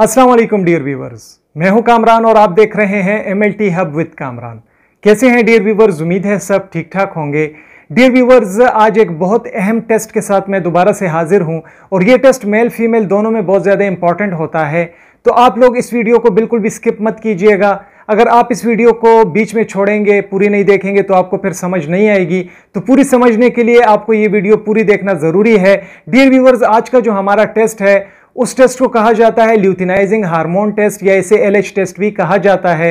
अस्सलाम वालेकुम dear viewers मैं हूं कामरान और आप देख रहे हैं M L T hub with Kamran कैसे हैं डियर व्यूवर्स उम्मीद है सब ठीक ठाक होंगे डियर व्यूवर्स आज एक बहुत अहम टेस्ट के साथ मैं दोबारा से हाजिर हूं और ये टेस्ट मेल फीमेल दोनों में बहुत ज़्यादा इंपॉर्टेंट होता है तो आप लोग इस वीडियो को बिल्कुल भी स्किप मत कीजिएगा अगर आप इस वीडियो को बीच में छोड़ेंगे पूरी नहीं देखेंगे तो आपको फिर समझ नहीं आएगी तो पूरी समझने के लिए आपको ये वीडियो पूरी देखना ज़रूरी है डियर व्यूवर्स आज का जो हमारा टेस्ट है उस टेस्ट को कहा जाता है ल्यूथिनाइजिंग हार्मोन टेस्ट या इसे एल टेस्ट भी कहा जाता है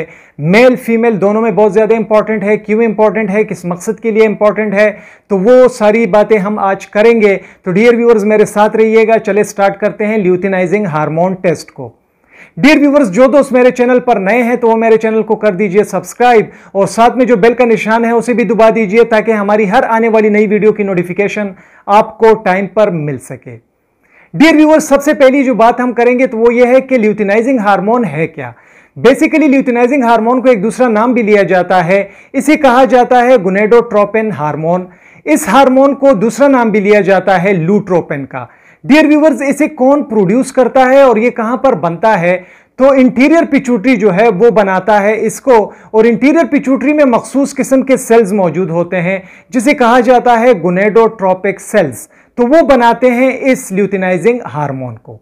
मेल फीमेल दोनों में बहुत ज़्यादा इंपॉर्टेंट है क्यों इंपॉर्टेंट है किस मकसद के लिए इंपॉर्टेंट है तो वो सारी बातें हम आज करेंगे तो डियर व्यूअर्स मेरे साथ रहिएगा चले स्टार्ट करते हैं ल्यूथिनाइजिंग हारमोन टेस्ट को डियर व्यूवर्स जो दोस्त मेरे चैनल पर नए हैं तो वो मेरे चैनल को कर दीजिए सब्सक्राइब और साथ में जो बेल का निशान है उसे भी दबा दीजिए ताकि हमारी हर आने वाली नई वीडियो की नोटिफिकेशन आपको टाइम पर मिल सके डियर व्यूवर सबसे पहली जो बात हम करेंगे तो वो ये है कि ल्यूटिनाइजिंग हार्मोन है क्या बेसिकली ल्यूटिनाइजिंग हार्मोन को एक दूसरा नाम भी लिया जाता है इसे कहा जाता है गुनेडोट्रोपेन हार्मोन इस हार्मोन को दूसरा नाम भी लिया जाता है लूट्रोपेन का डियर व्यूवर्स इसे कौन प्रोड्यूस करता है और ये कहाँ पर बनता है तो इंटीरियर पिचूटरी जो है वो बनाता है इसको और इंटीरियर पिचूटरी में मखसूस किस्म के सेल्स मौजूद होते हैं जिसे कहा जाता है गुनेडोट्रॉपिक सेल्स तो वो बनाते हैं इस ल्यूटिनाइजिंग हार्मोन को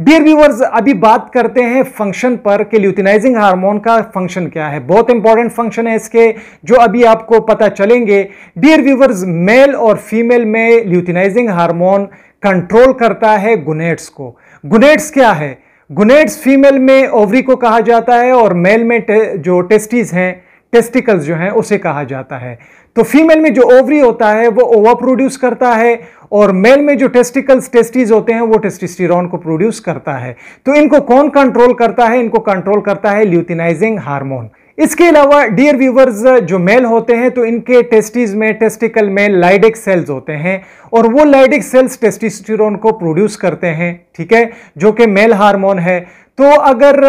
डियर व्यूवर्स अभी बात करते हैं फंक्शन पर कि ल्यूटिनाइजिंग हार्मोन का फंक्शन क्या है बहुत इंपॉर्टेंट फंक्शन है इसके जो अभी आपको पता चलेंगे डियर व्यूवर्स मेल और फीमेल में ल्यूटिनाइजिंग हार्मोन कंट्रोल करता है गुनेट्स को गुनेट्स क्या है गुनेट्स फीमेल में ओवरी को कहा जाता है और मेल में टे, जो टेस्टिस हैं टेस्टिकल्स जो हैं उसे कहा जाता है तो फीमेल में जो ओवरी होता है वो ओवर प्रोड्यूस करता है और मेल में जो टेस्टिकल्स टेस्टीज होते हैं वो टेस्टिस्टिरॉन को प्रोड्यूस करता है तो इनको कौन कंट्रोल करता है इनको कंट्रोल करता है ल्यूटिनाइजिंग हार्मोन इसके अलावा डियर व्यूवर्स जो मेल होते हैं तो इनके टेस्टिस में टेस्टिकल में लाइडिक सेल्स होते हैं और वो लाइडिक सेल्स टेस्टिस्टिर को प्रोड्यूस करते हैं ठीक है जो कि मेल हार्मोन है तो अगर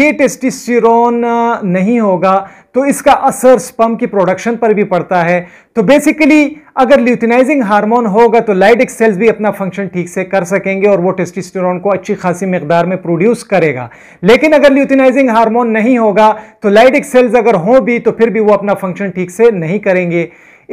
ये टेस्टिस्टिरोन नहीं होगा तो इसका असर स्पम की प्रोडक्शन पर भी पड़ता है तो बेसिकली अगर ल्यूटिनाइजिंग हार्मोन होगा तो लाइडिक सेल्स भी अपना फंक्शन ठीक से कर सकेंगे और वो टेस्टिस्टिरोन को अच्छी खासी मकदार में प्रोड्यूस करेगा लेकिन अगर ल्यूटिनाइजिंग हार्मोन नहीं होगा तो लाइडिक सेल्स अगर हों भी तो फिर भी वो अपना फंक्शन ठीक से नहीं करेंगे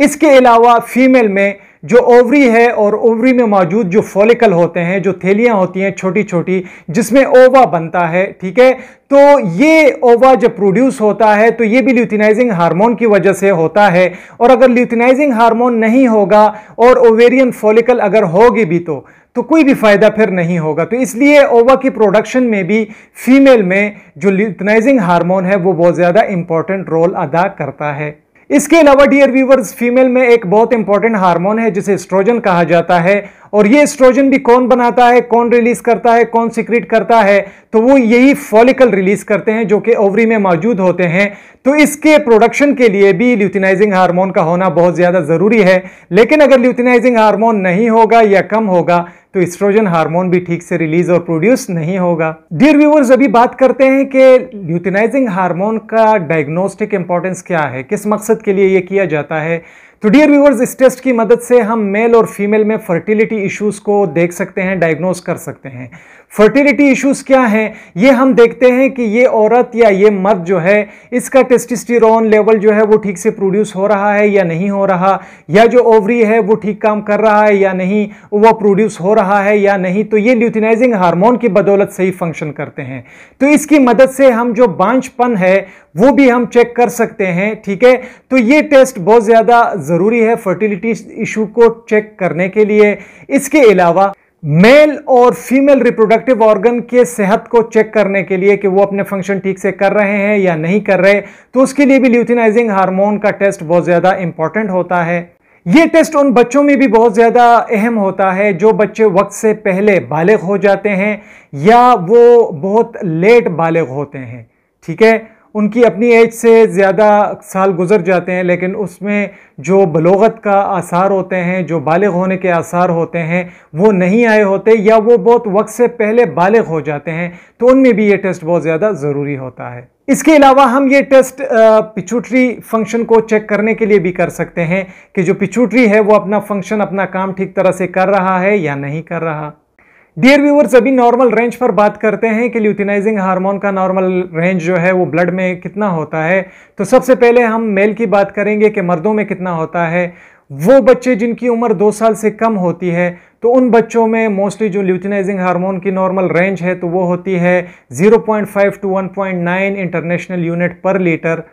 इसके अलावा फीमेल में जो ओवरी है और ओवरी में मौजूद जो फॉलिकल होते हैं जो थैलियाँ होती हैं छोटी छोटी जिसमें ओवा बनता है ठीक है तो ये ओवा जब प्रोड्यूस होता है तो ये भी ल्यूथिनाइजिंग हार्मोन की वजह से होता है और अगर ल्यूथिनाइजिंग हार्मोन नहीं होगा और ओवेरियन फॉलिकल अगर होगी भी तो तो कोई भी फ़ायदा फिर नहीं होगा तो इसलिए ओवा की प्रोडक्शन में भी फीमेल में जो ल्यूथिनाइजिंग हार्मोन है वो बहुत ज़्यादा इंपॉर्टेंट रोल अदा करता है इसके अलावा डियर व्यूवर्स फीमेल में एक बहुत इंपॉर्टेंट हार्मोन है जिसे स्ट्रोजन कहा जाता है और ये स्ट्रोजन भी कौन बनाता है कौन रिलीज करता है कौन सिक्रेट करता है तो वो यही फॉलिकल रिलीज करते हैं जो कि ओवरी में मौजूद होते हैं तो इसके प्रोडक्शन के लिए भी ल्यूथिनाइजिंग हार्मोन का होना बहुत ज़्यादा ज़रूरी है लेकिन अगर ल्यूथिनाइजिंग हार्मोन नहीं होगा या कम होगा तो एस्ट्रोजन हार्मोन भी ठीक से रिलीज और प्रोड्यूस नहीं होगा डियर व्यूवर्स अभी बात करते हैं कि ल्यूटिनाइजिंग हार्मोन का डायग्नोस्टिक इंपॉर्टेंस क्या है किस मकसद के लिए ये किया जाता है तो डियर व्यूवर्स इस टेस्ट की मदद से हम मेल और फीमेल में फर्टिलिटी इश्यूज को देख सकते हैं डायग्नोस कर सकते हैं फर्टिलिटी इश्यूज क्या हैं ये हम देखते हैं कि ये औरत या ये मर्द जो है इसका टेस्टिस्टिरोन लेवल जो है वो ठीक से प्रोड्यूस हो रहा है या नहीं हो रहा या जो ओवरी है वो ठीक काम कर रहा है या नहीं वो प्रोड्यूस हो रहा है या नहीं तो ये ल्यूटिनाइजिंग हार्मोन की बदौलत से ही फंक्शन करते हैं तो इसकी मदद से हम जो बांझपन है वो भी हम चेक कर सकते हैं ठीक है तो ये टेस्ट बहुत ज़्यादा ज़रूरी है फर्टिलिटी इशू को चेक करने के लिए इसके अलावा मेल और फीमेल रिप्रोडक्टिव ऑर्गन के सेहत को चेक करने के लिए कि वो अपने फंक्शन ठीक से कर रहे हैं या नहीं कर रहे तो उसके लिए भी ल्यूथिनाइजिंग हार्मोन का टेस्ट बहुत ज़्यादा इंपॉर्टेंट होता है ये टेस्ट उन बच्चों में भी बहुत ज़्यादा अहम होता है जो बच्चे वक्त से पहले बालग हो जाते हैं या वो बहुत लेट बालग होते हैं ठीक है उनकी अपनी एज से ज़्यादा साल गुजर जाते हैं लेकिन उसमें जो बलोगत का आसार होते हैं जो बालग होने के आसार होते हैं वो नहीं आए होते या वो बहुत वक्त से पहले बालग हो जाते हैं तो उनमें भी ये टेस्ट बहुत ज़्यादा ज़रूरी होता है इसके अलावा हम ये टेस्ट पिचूटरी फंक्शन को चेक करने के लिए भी कर सकते हैं कि जो पिचूटरी है वो अपना फंक्शन अपना काम ठीक तरह से कर रहा है या नहीं कर रहा डियर व्यूवर्स अभी नॉर्मल रेंज पर बात करते हैं कि ल्यूथिनाइजिंग हार्मोन का नॉर्मल रेंज जो है वो ब्लड में कितना होता है तो सबसे पहले हम मेल की बात करेंगे कि मर्दों में कितना होता है वो बच्चे जिनकी उम्र दो साल से कम होती है तो उन बच्चों में मोस्टली जो ल्यूटिनाइजिंग हार्मोन की नॉर्मल रेंज है तो वो होती है 0.5 to 1.9 international unit per litre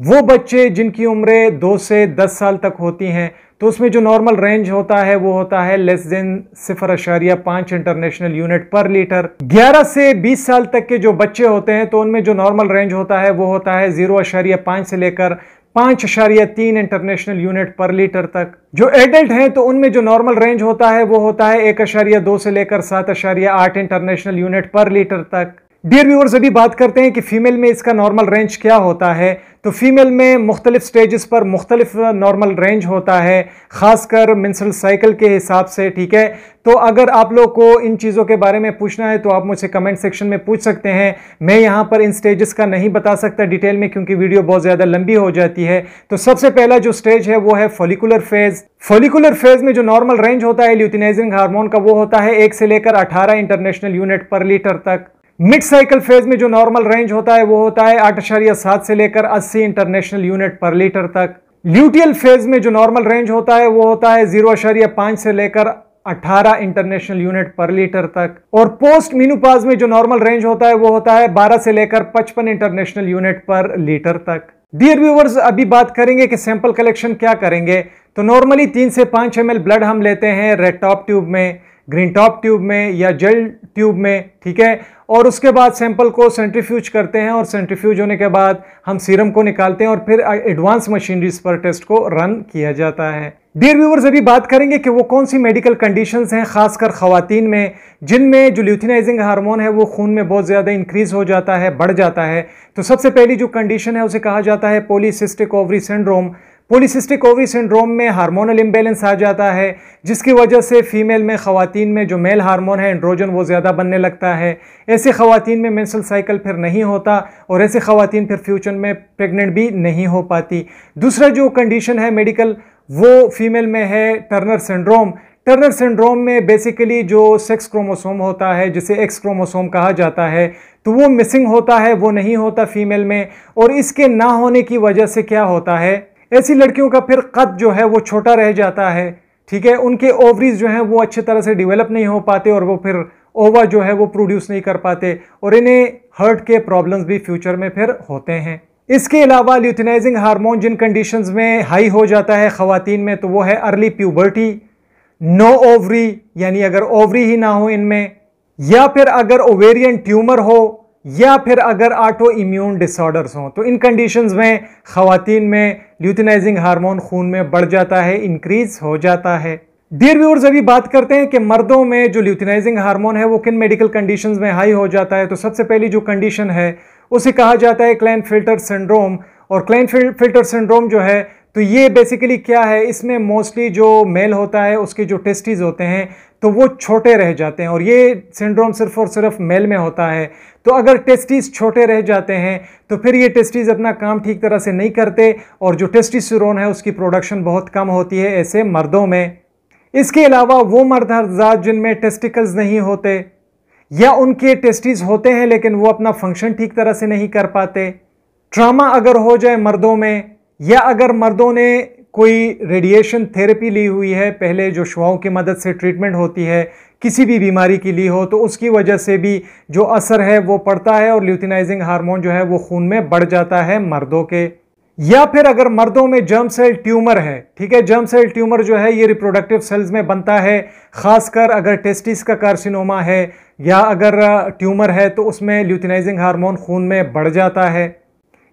वो बच्चे जिनकी उम्रें दो से दस साल तक होती हैं तो उसमें जो नॉर्मल रेंज होता है वो होता है लेस देन सिफर अशारिया पांच इंटरनेशनल यूनिट पर लीटर 11 से 20 साल तक के जो बच्चे होते हैं तो उनमें जो नॉर्मल रेंज होता है वो होता है जीरो अशारिया पांच से लेकर पांच अशारिया तीन इंटरनेशनल यूनिट पर लीटर तक जो एडल्ट हैं तो उनमें जो नॉर्मल रेंज होता है वो होता है एक अशारिया दो से लेकर सात अशारिया आठ इंटरनेशनल यूनिट पर लीटर तक डियर व्यूअर्स अभी बात करते हैं कि फ़ीमेल में इसका नॉर्मल रेंज क्या होता है तो फीमेल में मुख्तलिफ स्टेजेस पर मुख्तलिफ नॉर्मल रेंज होता है ख़ासकर मिनसल साइकिल के हिसाब से ठीक है तो अगर आप लोग को इन चीज़ों के बारे में पूछना है तो आप मुझसे कमेंट सेक्शन में पूछ सकते हैं मैं यहाँ पर इन स्टेजेस का नहीं बता सकता डिटेल में क्योंकि वीडियो बहुत ज़्यादा लंबी हो जाती है तो सबसे पहला जो स्टेज है वो है फॉलिकुलर फेज़ फॉलिकुलर फेज़ में जो नॉर्मल रेंज होता है ल्यूटिनाइजिंग हार्मोन का वो होता है एक से लेकर अठारह इंटरनेशनल यूनिट पर लीटर तक मिड साइकिल फेज में जो नॉर्मल रेंज होता है वो होता है आठ अशारिया सात से लेकर अस्सी इंटरनेशनल यूनिट पर लीटर तक ल्यूटियल फेज में जो नॉर्मल रेंज होता है वो होता है जीरो अशारिया पांच से लेकर 18 इंटरनेशनल यूनिट पर लीटर तक और पोस्ट मीनूपाज में जो नॉर्मल रेंज होता है वो होता है बारह से लेकर पचपन इंटरनेशनल यूनिट पर लीटर तक डियर व्यूवर्स अभी बात करेंगे कि सैंपल कलेक्शन क्या करेंगे तो नॉर्मली तीन से पांच एम ब्लड हम लेते हैं रेड टॉप ट्यूब में ग्रीन टॉप ट्यूब में या जेल ट्यूब में ठीक है और उसके बाद सैंपल को सेंट्रीफ्यूज करते हैं और सेंट्रीफ्यूज होने के बाद हम सीरम को निकालते हैं और फिर एडवांस मशीनरीज पर टेस्ट को रन किया जाता है डियर व्यूवर्स अभी बात करेंगे कि वो कौन सी मेडिकल कंडीशंस हैं खासकर खुवान में जिनमें जो ल्यूथिनाइजिंग हार्मोन है वो खून में बहुत ज़्यादा इंक्रीज़ हो जाता है बढ़ जाता है तो सबसे पहली जो कंडीशन है उसे कहा जाता है polycystic ovary syndrome polycystic ovary syndrome में हार्मोनल इम्बेलेंस आ जाता है जिसकी वजह से फ़ीमेल में खातन में जो मेल हार्मोन है एंड्रोजन वो ज़्यादा बनने लगता है ऐसे खवतिन में मैंसल साइकिल फिर नहीं होता और ऐसे ख़वातीन फिर फ्यूचर में प्रेग्नेंट भी नहीं हो पाती दूसरा जो कंडीशन है मेडिकल वो फीमेल में है टर्नर सिंड्रोम टर्नर सिंड्रोम में बेसिकली जो सेक्स क्रोमोसोम होता है जिसे एक्स क्रोमोसोम कहा जाता है तो वो मिसिंग होता है वो नहीं होता फीमेल में और इसके ना होने की वजह से क्या होता है ऐसी लड़कियों का फिर कद जो है वो छोटा रह जाता है ठीक है उनके ओवरीज जो हैं वो अच्छे तरह से डिवेलप नहीं हो पाते और वो फिर ओवा जो है वो प्रोड्यूस नहीं कर पाते और इन्हें हर्ट के प्रॉब्लम्स भी फ्यूचर में फिर होते हैं इसके अलावा ल्यूथनाइजिंग हार्मोन जिन कंडीशंस में हाई हो जाता है ख़वातीन में तो वो है अर्ली प्यूबर्टी नो ओवरी यानी अगर ओवरी ही ना हो इनमें या फिर अगर ओवेरियन ट्यूमर हो या फिर अगर ऑटो इम्यून डिसऑर्डर्स हों तो इन कंडीशंस में ख़वातीन में ल्यूटिनाइजिंग हार्मोन खून में बढ़ जाता है इंक्रीज हो जाता है डियर व्यूअर्स अभी बात करते हैं कि मर्दों में जो ल्यूटिनाइजिंग हार्मोन है वो किन मेडिकल कंडीशंस में हाई हो जाता है तो सबसे पहली जो कंडीशन है उसे कहा जाता है क्लैन फिल्टर सिंड्रोम और क्लैन फिल्टर सिंड्रोम जो है तो ये बेसिकली क्या है इसमें मोस्टली जो मेल होता है उसके जो टेस्टिस होते हैं तो वो छोटे रह जाते हैं और ये सिंड्रोम सिर्फ और सिर्फ मेल में होता है तो अगर टेस्टिस छोटे रह जाते हैं तो फिर ये टेस्टीज़ अपना काम ठीक तरह से नहीं करते और जो टेस्टिसुरोन है उसकी प्रोडक्शन बहुत कम होती है ऐसे मर्दों में इसके अलावा वो मर्द हजार जिनमें टेस्टिकल्स नहीं होते या उनके टेस्टिस होते हैं लेकिन वो अपना फंक्शन ठीक तरह से नहीं कर पाते ट्रामा अगर हो जाए मर्दों में या अगर मर्दों ने कोई रेडिएशन थेरेपी ली हुई है पहले जो शुआओं की मदद से ट्रीटमेंट होती है किसी भी बीमारी की ली हो तो उसकी वजह से भी जो असर है वो पड़ता है और ल्यूथिनाइजिंग हार्मोन जो है वो खून में बढ़ जाता है मर्दों के या फिर अगर मर्दों में जर्म सेल ट्यूमर है ठीक है जर्म सेल ट्यूमर जो है ये रिप्रोडक्टिव सेल्स में बनता है खासकर अगर टेस्टिस का कार्सिनोमा है या अगर ट्यूमर है तो उसमें ल्यूथिनाइजिंग हार्मोन खून में बढ़ जाता है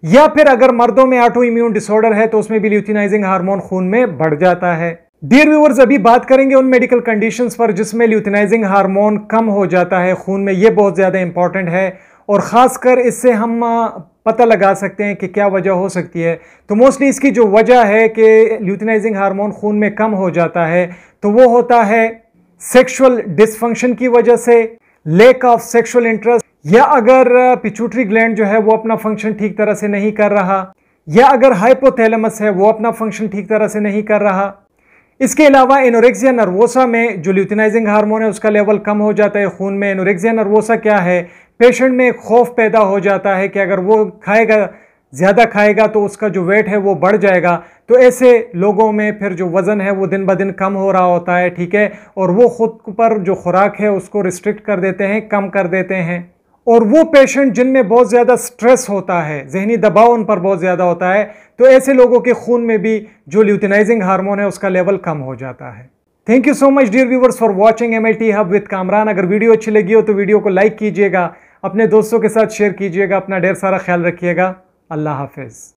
या फिर अगर मर्दों में ऑटो इम्यून डिसऑर्डर है तो उसमें भी ल्यूथिनाइजिंग हार्मोन खून में बढ़ जाता है डियर व्यूवर्स अभी बात करेंगे उन मेडिकल कंडीशंस पर जिसमें ल्यूथिनाइजिंग हार्मोन कम हो जाता है खून में यह बहुत ज़्यादा इंपॉर्टेंट है और ख़ासकर इससे हम पता लगा सकते हैं कि क्या वजह हो सकती है तो मोस्टली इसकी जो वजह है कि ल्यूथिनाइजिंग हार्मोन खून में कम हो जाता है तो वो होता है सेक्सुअल डिसफंक्शन की वजह से लेक ऑफ सेक्सुअल इंटरेस्ट या अगर पिचूटरी ग्लैंड जो है वो अपना फंक्शन ठीक तरह से नहीं कर रहा या अगर हाइपोथैलेमस है वो अपना फंक्शन ठीक तरह से नहीं कर रहा इसके अलावा एनोरेक्सिया नर्वोसा में जो ल्यूथिनाइजिंग हार्मोन है उसका लेवल कम हो जाता है खून में एनोरेक्सिया नर्वोसा क्या है पेशेंट में खौफ पैदा हो जाता है कि अगर वो खाएगा ज़्यादा खाएगा तो उसका जो वेट है वो बढ़ जाएगा तो ऐसे लोगों में फिर जो वज़न है वो दिन ब दिन कम हो रहा होता है ठीक है और वो खुद पर जो खुराक है उसको रिस्ट्रिक्ट कर देते हैं कम कर देते हैं और वो पेशेंट जिनमें बहुत ज़्यादा स्ट्रेस होता है जहनी दबाव उन पर बहुत ज़्यादा होता है तो ऐसे लोगों के खून में भी जो ल्यूटिनाइजिंग हार्मोन है उसका लेवल कम हो जाता है thank you so much dear viewers for watching M hub with Kamran अगर वीडियो अच्छी लगी हो तो वीडियो को लाइक कीजिएगा अपने दोस्तों के साथ शेयर कीजिएगा अपना ढेर सारा ख्याल रखिएगा अल्लाह हाफिज़